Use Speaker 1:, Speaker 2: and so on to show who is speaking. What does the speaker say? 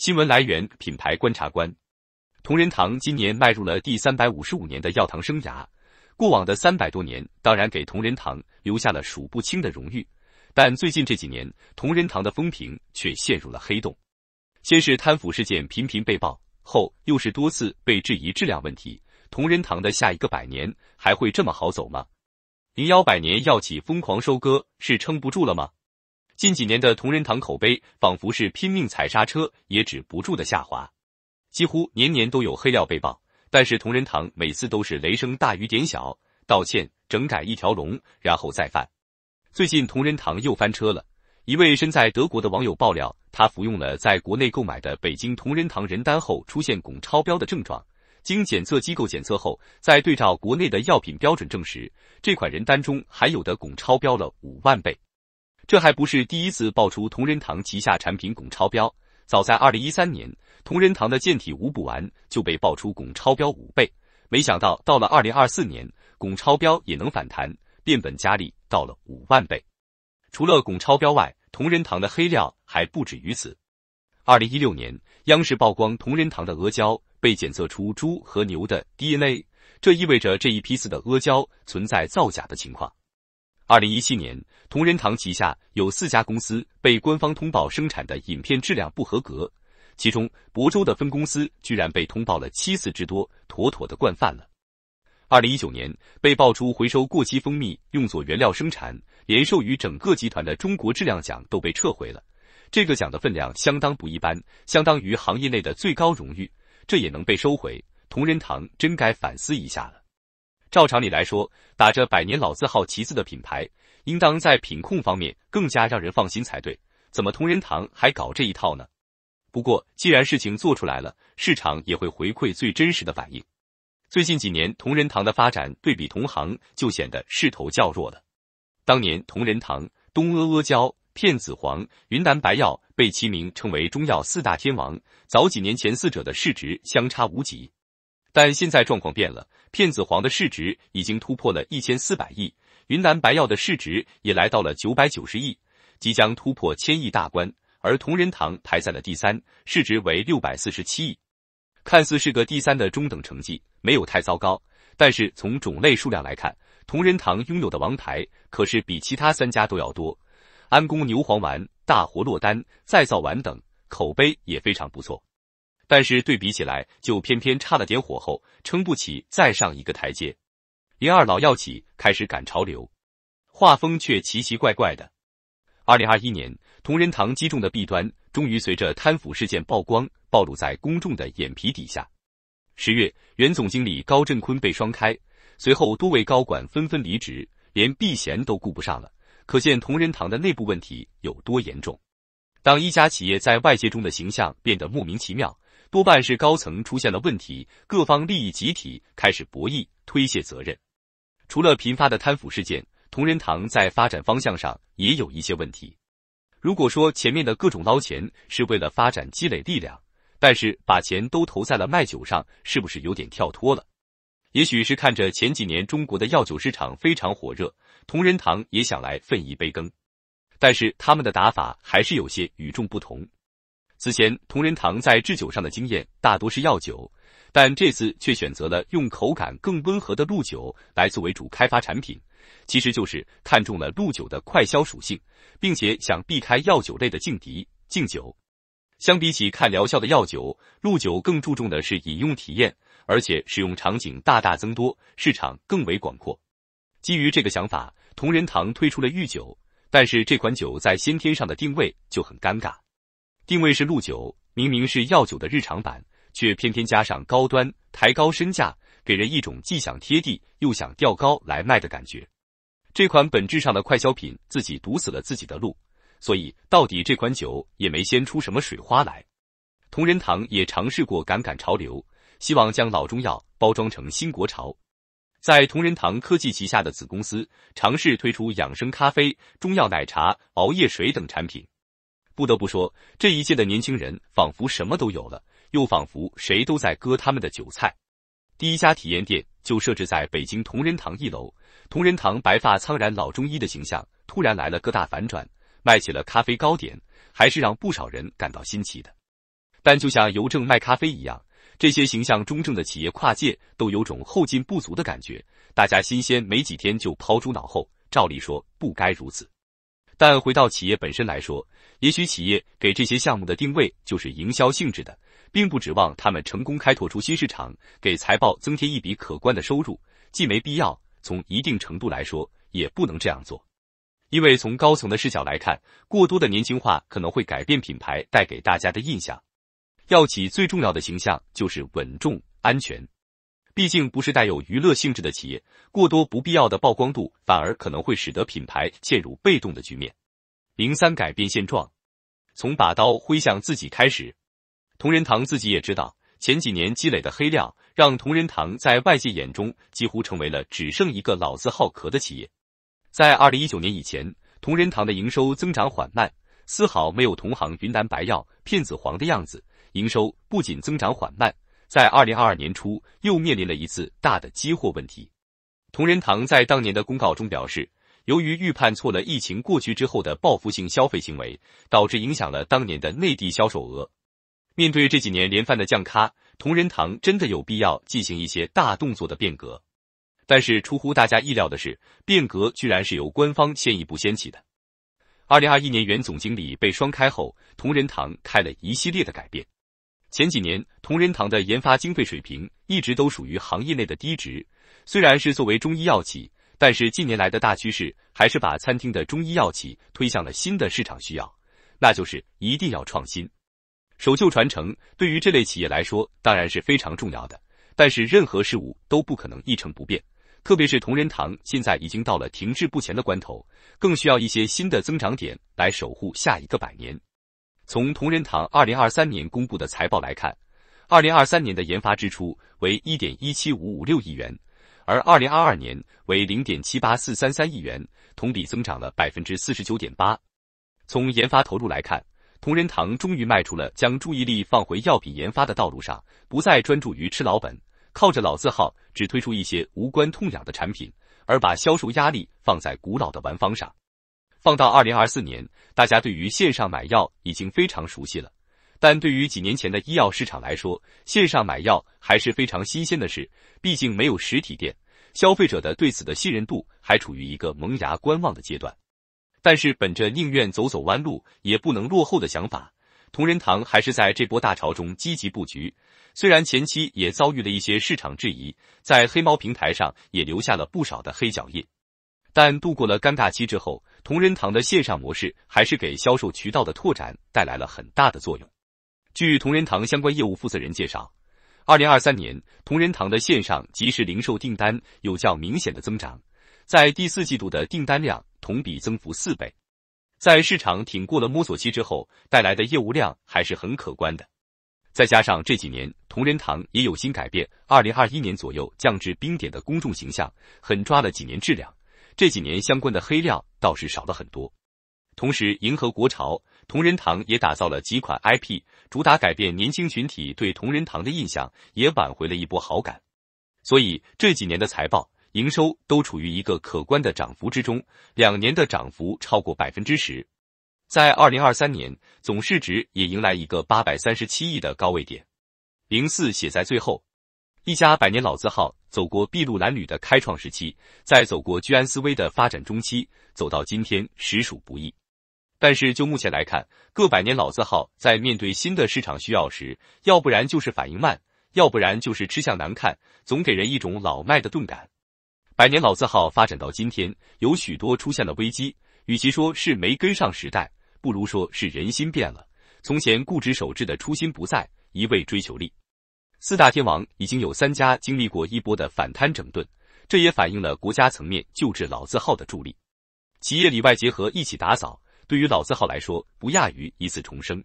Speaker 1: 新闻来源：品牌观察官。同仁堂今年迈入了第三百五十五年的药堂生涯，过往的三百多年当然给同仁堂留下了数不清的荣誉，但最近这几年，同仁堂的风评却陷入了黑洞。先是贪腐事件频频被曝，后又是多次被质疑质量问题。同仁堂的下一个百年还会这么好走吗？零幺百年药企疯狂收割，是撑不住了吗？近几年的同仁堂口碑仿佛是拼命踩刹车也止不住的下滑，几乎年年都有黑料被爆，但是同仁堂每次都是雷声大雨点小，道歉、整改一条龙，然后再犯。最近同仁堂又翻车了，一位身在德国的网友爆料，他服用了在国内购买的北京同仁堂人丹后出现汞超标的症状，经检测机构检测后，在对照国内的药品标准证实，这款人丹中含有的汞超标了五万倍。这还不是第一次爆出同仁堂旗下产品汞超标。早在二零一三年，同仁堂的健体五补丸就被爆出汞超标五倍。没想到，到了二零二四年，汞超标也能反弹，变本加厉到了五万倍。除了汞超标外，同仁堂的黑料还不止于此。二零一六年，央视曝光同仁堂的阿胶被检测出猪和牛的 DNA，这意味着这一批次的阿胶存在造假的情况。二零一七年，同仁堂旗下有四家公司被官方通报生产的影片质量不合格，其中亳州的分公司居然被通报了七次之多，妥妥的惯犯了。二零一九年，被爆出回收过期蜂蜜用作原料生产，连授予整个集团的中国质量奖都被撤回了。这个奖的分量相当不一般，相当于行业内的最高荣誉，这也能被收回，同仁堂真该反思一下了。照常理来说，打着百年老字号旗子的品牌，应当在品控方面更加让人放心才对。怎么同仁堂还搞这一套呢？不过既然事情做出来了，市场也会回馈最真实的反应。最近几年，同仁堂的发展对比同行就显得势头较弱了。当年同仁堂、东阿阿胶、片仔癀、云南白药被齐名称为中药四大天王，早几年前四者的市值相差无几。但现在状况变了，片仔癀的市值已经突破了一千四百亿，云南白药的市值也来到了九百九十亿，即将突破千亿大关。而同仁堂排在了第三，市值为六百四十七亿，看似是个第三的中等成绩，没有太糟糕。但是从种类数量来看，同仁堂拥有的王牌可是比其他三家都要多，安宫牛黄丸、大活络丹、再造丸等口碑也非常不错。但是对比起来，就偏偏差了点火候，撑不起再上一个台阶。林二老要起，开始赶潮流，画风却奇奇怪怪的。二零二一年，同仁堂击中的弊端终于随着贪腐事件曝光，暴露在公众的眼皮底下。十月，原总经理高振坤被双开，随后多位高管纷纷离职，连避嫌都顾不上了，可见同仁堂的内部问题有多严重。当一家企业在外界中的形象变得莫名其妙。多半是高层出现了问题，各方利益集体开始博弈、推卸责任。除了频发的贪腐事件，同仁堂在发展方向上也有一些问题。如果说前面的各种捞钱是为了发展、积累力量，但是把钱都投在了卖酒上，是不是有点跳脱了？也许是看着前几年中国的药酒市场非常火热，同仁堂也想来分一杯羹，但是他们的打法还是有些与众不同。此前，同仁堂在制酒上的经验大多是药酒，但这次却选择了用口感更温和的鹿酒来作为主开发产品，其实就是看中了鹿酒的快消属性，并且想避开药酒类的劲敌——劲酒。相比起看疗效的药酒，鹿酒更注重的是饮用体验，而且使用场景大大增多，市场更为广阔。基于这个想法，同仁堂推出了御酒，但是这款酒在先天上的定位就很尴尬。定位是鹿酒，明明是药酒的日常版，却偏偏加上高端，抬高身价，给人一种既想贴地又想调高来卖的感觉。这款本质上的快消品，自己堵死了自己的路，所以到底这款酒也没掀出什么水花来。同仁堂也尝试过赶赶潮流，希望将老中药包装成新国潮，在同仁堂科技旗下的子公司尝试推出养生咖啡、中药奶茶、熬夜水等产品。不得不说，这一届的年轻人仿佛什么都有了，又仿佛谁都在割他们的韭菜。第一家体验店就设置在北京同仁堂一楼，同仁堂白发苍然老中医的形象突然来了个大反转，卖起了咖啡糕点，还是让不少人感到新奇的。但就像邮政卖咖啡一样，这些形象中正的企业跨界都有种后劲不足的感觉，大家新鲜没几天就抛诸脑后。照理说不该如此。但回到企业本身来说，也许企业给这些项目的定位就是营销性质的，并不指望他们成功开拓出新市场，给财报增添一笔可观的收入。既没必要，从一定程度来说，也不能这样做。因为从高层的视角来看，过多的年轻化可能会改变品牌带给大家的印象。药企最重要的形象就是稳重、安全。毕竟不是带有娱乐性质的企业，过多不必要的曝光度反而可能会使得品牌陷入被动的局面。零三改变现状，从把刀挥向自己开始。同仁堂自己也知道，前几年积累的黑料让同仁堂在外界眼中几乎成为了只剩一个老字号壳的企业。在二零一九年以前，同仁堂的营收增长缓慢，丝毫没有同行云南白药、片仔癀的样子。营收不仅增长缓慢。在二零二二年初，又面临了一次大的接货问题。同仁堂在当年的公告中表示，由于预判错了疫情过去之后的报复性消费行为，导致影响了当年的内地销售额。面对这几年连番的降咖，同仁堂真的有必要进行一些大动作的变革。但是出乎大家意料的是，变革居然是由官方先一步掀起的。二零二一年原总经理被双开后，同仁堂开了一系列的改变。前几年，同仁堂的研发经费水平一直都属于行业内的低值。虽然是作为中医药企，但是近年来的大趋势还是把餐厅的中医药企推向了新的市场需要，那就是一定要创新。守旧传承对于这类企业来说当然是非常重要的，但是任何事物都不可能一成不变，特别是同仁堂现在已经到了停滞不前的关头，更需要一些新的增长点来守护下一个百年。从同仁堂二零二三年公布的财报来看，二零二三年的研发支出为一点一七五五六亿元，而二零二二年为零点七八四三三亿元，同比增长了百分之四十九点八。从研发投入来看，同仁堂终于迈出了将注意力放回药品研发的道路上，不再专注于吃老本，靠着老字号只推出一些无关痛痒的产品，而把销售压力放在古老的玩方上。放到二零二四年，大家对于线上买药已经非常熟悉了，但对于几年前的医药市场来说，线上买药还是非常新鲜的事。毕竟没有实体店，消费者的对此的信任度还处于一个萌芽观望的阶段。但是本着宁愿走走弯路，也不能落后的想法，同仁堂还是在这波大潮中积极布局。虽然前期也遭遇了一些市场质疑，在黑猫平台上也留下了不少的黑脚印。但度过了尴尬期之后，同仁堂的线上模式还是给销售渠道的拓展带来了很大的作用。据同仁堂相关业务负责人介绍，二零二三年同仁堂的线上即时零售订单有较明显的增长，在第四季度的订单量同比增幅四倍。在市场挺过了摸索期之后，带来的业务量还是很可观的。再加上这几年同仁堂也有心改变二零二一年左右降至冰点的公众形象，狠抓了几年质量。这几年相关的黑料倒是少了很多，同时迎合国潮、同仁堂也打造了几款 IP，主打改变年轻群体对同仁堂的印象，也挽回了一波好感。所以这几年的财报营收都处于一个可观的涨幅之中，两年的涨幅超过百分之十，在二零二三年总市值也迎来一个八百三十七亿的高位点。零四写在最后。一家百年老字号走过筚路蓝缕的开创时期，在走过居安思危的发展中期，走到今天实属不易。但是就目前来看，各百年老字号在面对新的市场需要时，要不然就是反应慢，要不然就是吃相难看，总给人一种老迈的钝感。百年老字号发展到今天，有许多出现了危机。与其说是没跟上时代，不如说是人心变了。从前固执守志的初心不在，一味追求利。四大天王已经有三家经历过一波的反贪整顿，这也反映了国家层面救治老字号的助力。企业里外结合一起打扫，对于老字号来说，不亚于一次重生。